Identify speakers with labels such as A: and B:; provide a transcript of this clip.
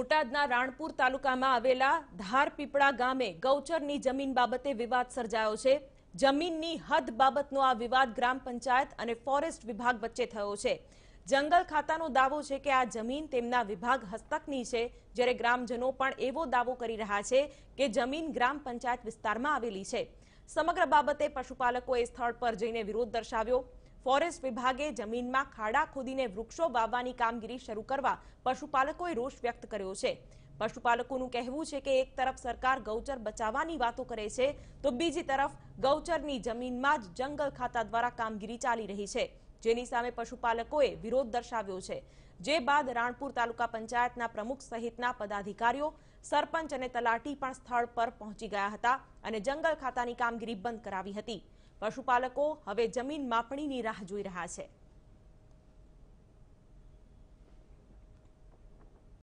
A: બોટાદના રાણપુર તાલુકામાં આવેલા ધારપીપળા ગામે ગૌચરની જમીન બાબતે વિવાદ સર્જાયો છે જમીનની હદ બાબતનો આ વિવાદ ગ્રામ પંચાયત અને ફોરેસ્ટ વિભાગ વચ્ચે થયો છે જંગલ ખાતાનો દાવો છે કે આ જમીન તેમના વિભાગ હસ્તકની છે જ્યારે ગ્રામજનો પણ એવો દાવો કરી રહ્યા છે કે જમીન ગ્રામ પંચાયત વિસ્તારમાં આવેલી છે સમગ્ર બાબતે પશુપાલકોએ સ્થળ પર જઈને વિરોધ દર્શાવ્યો ફોરેસ્ટ વિભાગે જમીનમાં ખાડા ખોદીને વૃક્ષો વાવવાની કામગીરી શરૂ કરવા પશુપાલકોએ રોષ વ્યક્ત કર્યો છે પશુપાલકોનું કહેવું છે કે એક તરફ સરકાર ગૌચર બચાવવાની વાતો કરે છે તો બીજી તરફ ગૌચરની જમીનમાં જ જંગલ ખાતા દ્વારા કામગીરી ચાલી રહી છે જેની સામે પશુપાલકોએ વિરોધ દર્શાવ્યો છે જે બાદ રાણપુર તાલુકા પંચાયતના પ્રમુખ સહિતના પદાધિકારીઓ સરપંચ અને તલાટી પણ સ્થળ પર પહોંચી ગયા હતા અને જંગલ ખાતાની કામગીરી બંધ કરાવી હતી પશુપાલકો હવે જમીન માપણીની રાહ જોઈ રહ્યા છે